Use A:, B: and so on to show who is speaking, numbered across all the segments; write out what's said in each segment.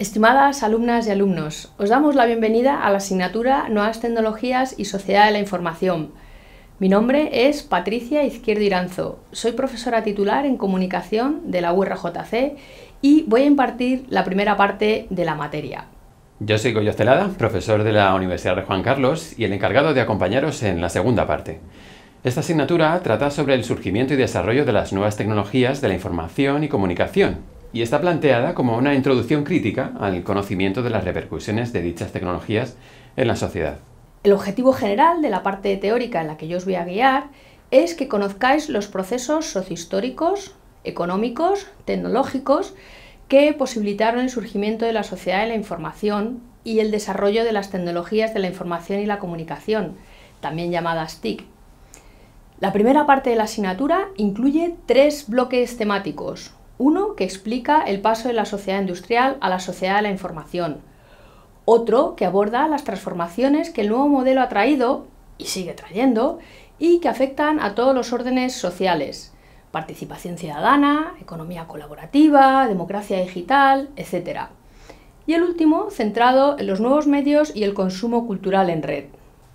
A: Estimadas alumnas y alumnos, os damos la bienvenida a la asignatura Nuevas Tecnologías y Sociedad de la Información. Mi nombre es Patricia Izquierdo Iranzo, soy profesora titular en Comunicación de la URJC y voy a impartir la primera parte de la materia.
B: Yo soy Goyo Celada, profesor de la Universidad de Juan Carlos y el encargado de acompañaros en la segunda parte. Esta asignatura trata sobre el surgimiento y desarrollo de las nuevas tecnologías de la información y comunicación, y está planteada como una introducción crítica al conocimiento de las repercusiones de dichas tecnologías en la sociedad.
A: El objetivo general de la parte teórica en la que yo os voy a guiar es que conozcáis los procesos sociohistóricos, económicos, tecnológicos que posibilitaron el surgimiento de la sociedad de la información y el desarrollo de las tecnologías de la información y la comunicación, también llamadas TIC. La primera parte de la asignatura incluye tres bloques temáticos, uno que explica el paso de la sociedad industrial a la sociedad de la información. Otro que aborda las transformaciones que el nuevo modelo ha traído y sigue trayendo y que afectan a todos los órdenes sociales. Participación ciudadana, economía colaborativa, democracia digital, etc. Y el último, centrado en los nuevos medios y el consumo cultural en red.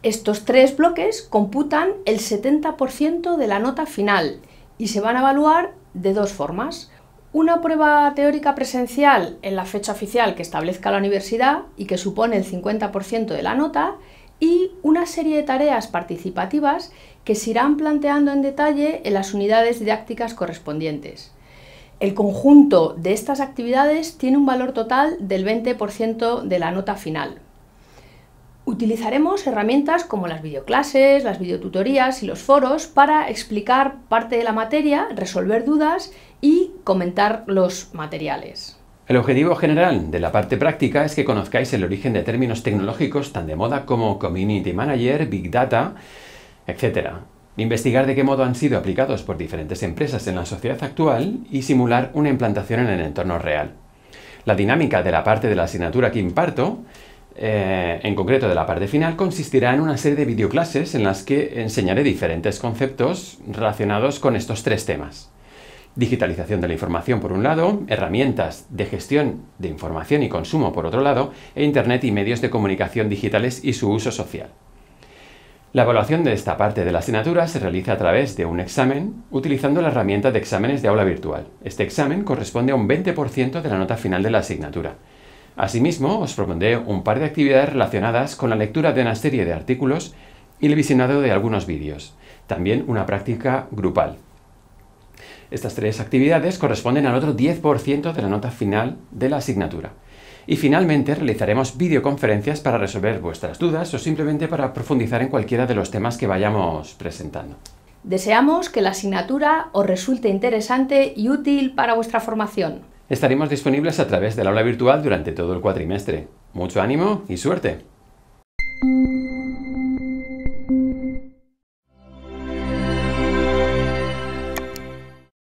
A: Estos tres bloques computan el 70% de la nota final y se van a evaluar de dos formas una prueba teórica presencial en la fecha oficial que establezca la universidad y que supone el 50% de la nota y una serie de tareas participativas que se irán planteando en detalle en las unidades didácticas correspondientes. El conjunto de estas actividades tiene un valor total del 20% de la nota final. Utilizaremos herramientas como las videoclases, las videotutorías y los foros para explicar parte de la materia, resolver dudas y comentar los materiales.
B: El objetivo general de la parte práctica es que conozcáis el origen de términos tecnológicos tan de moda como Community Manager, Big Data, etc. Investigar de qué modo han sido aplicados por diferentes empresas en la sociedad actual y simular una implantación en el entorno real. La dinámica de la parte de la asignatura que imparto eh, en concreto de la parte final, consistirá en una serie de videoclases en las que enseñaré diferentes conceptos relacionados con estos tres temas. Digitalización de la información por un lado, herramientas de gestión de información y consumo por otro lado, e Internet y medios de comunicación digitales y su uso social. La evaluación de esta parte de la asignatura se realiza a través de un examen utilizando la herramienta de exámenes de aula virtual. Este examen corresponde a un 20% de la nota final de la asignatura. Asimismo, os propondré un par de actividades relacionadas con la lectura de una serie de artículos y el visionado de algunos vídeos. También una práctica grupal. Estas tres actividades corresponden al otro 10% de la nota final de la asignatura. Y finalmente realizaremos videoconferencias para resolver vuestras dudas o simplemente para profundizar en cualquiera de los temas que vayamos presentando.
A: Deseamos que la asignatura os resulte interesante y útil para vuestra formación.
B: Estaremos disponibles a través del aula virtual durante todo el cuatrimestre. Mucho ánimo y suerte.